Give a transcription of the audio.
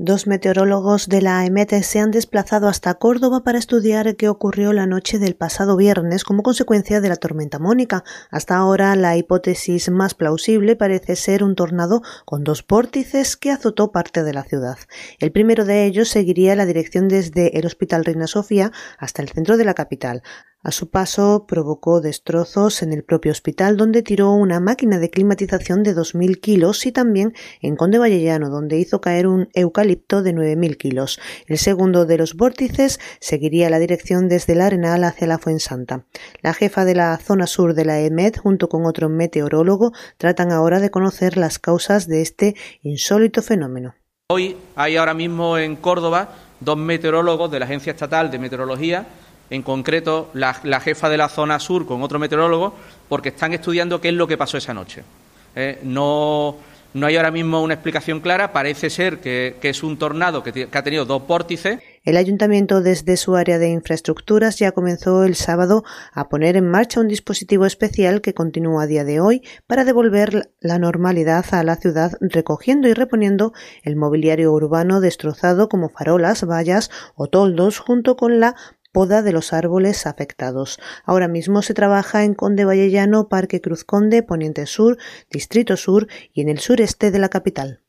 Dos meteorólogos de la AEMET se han desplazado hasta Córdoba para estudiar qué ocurrió la noche del pasado viernes como consecuencia de la tormenta Mónica. Hasta ahora la hipótesis más plausible parece ser un tornado con dos pórtices que azotó parte de la ciudad. El primero de ellos seguiría la dirección desde el Hospital Reina Sofía hasta el centro de la capital. A su paso provocó destrozos en el propio hospital donde tiró una máquina de climatización de 2.000 kilos y también en Conde Vallellano donde hizo caer un eucalipto de 9.000 kilos. El segundo de los vórtices seguiría la dirección desde el Arenal hacia la Fuensanta. La jefa de la zona sur de la EMED junto con otro meteorólogo tratan ahora de conocer las causas de este insólito fenómeno. Hoy hay ahora mismo en Córdoba dos meteorólogos de la Agencia Estatal de Meteorología en concreto la, jefa de la zona sur con otro meteorólogo, porque están estudiando qué es lo que pasó esa noche. Eh, no, no, hay ahora mismo una explicación clara, parece ser que, es un tornado que, ha tenido dos pórtices. El ayuntamiento desde su área de infraestructuras ya comenzó el sábado a poner en marcha un dispositivo especial que continúa a día de hoy para devolver la normalidad a la ciudad recogiendo y reponiendo el mobiliario urbano destrozado como farolas, vallas o toldos junto con la poda de los árboles afectados. Ahora mismo se trabaja en Conde Vallellano, Parque Cruz Conde, Poniente Sur, Distrito Sur y en el sureste de la capital.